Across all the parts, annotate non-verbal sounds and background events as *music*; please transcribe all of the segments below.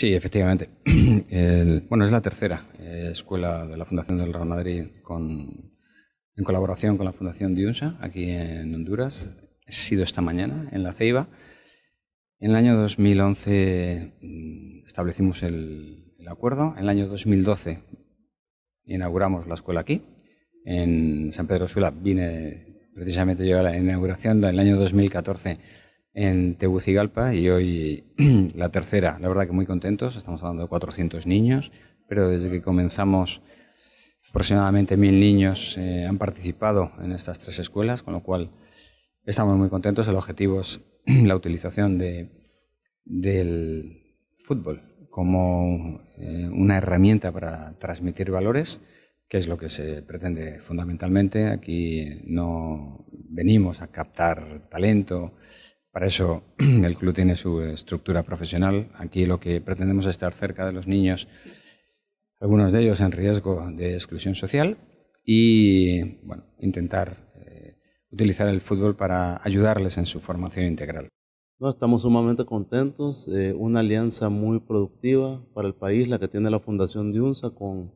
Sí, efectivamente. *clears throat* bueno, es la tercera eh, escuela de la Fundación del Real Madrid con, en colaboración con la Fundación Diunsa, aquí en Honduras. He sido esta mañana en La Ceiba. En el año 2011 mm, establecimos el, acuerdo. En el año 2012 inauguramos la escuela aquí. En San Pedro Sula vine precisamente yo a la inauguración. En el año 2014 en Tegucigalpa y hoy *clears throat* la tercera. La verdad que muy contentos, estamos hablando de 400 niños, pero desde que comenzamos aproximadamente mil niños eh, han participado en estas tres escuelas, con lo cual estamos muy contentos. El objetivo es *clears throat* la utilización de, del fútbol como eh, una herramienta para transmitir valores, que es lo que se pretende fundamentalmente. Aquí no venimos a captar talento, para eso *clears throat* el club tiene su estructura profesional. Aquí lo que pretendemos es estar cerca de los niños, algunos de ellos en riesgo de exclusión social, y bueno, intentar eh, utilizar el fútbol para ayudarles en su formación integral. No, estamos sumamente contentos, eh, una alianza muy productiva para el país, la que tiene la Fundación de con,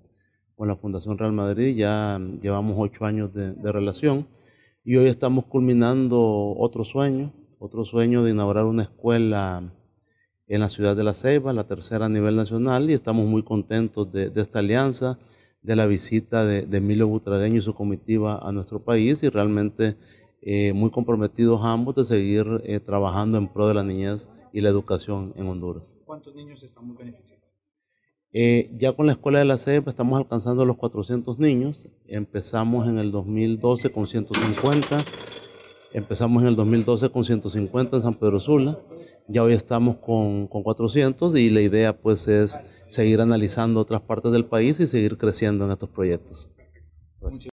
con la Fundación Real Madrid, ya llevamos ocho años de relación y hoy estamos culminando otro sueño, otro sueño de inaugurar una escuela en la ciudad de La Ceiba, la tercera a nivel nacional, y estamos muy contentos de, esta alianza, de la visita de, Emilio Butragueño y su comitiva a nuestro país, y realmente eh, muy comprometidos ambos de seguir eh, trabajando en pro de la niñez y la educación en Honduras. ¿Cuántos niños estamos beneficiando? Eh, ya con la escuela de la Ceiba estamos alcanzando los 400 niños. Empezamos en el 2012 con 150 Empezamos en el 2012 con 150 en San Pedro Sula, ya hoy estamos con, con 400 y la idea pues es seguir analizando otras partes del país y seguir creciendo en estos proyectos. Gracias.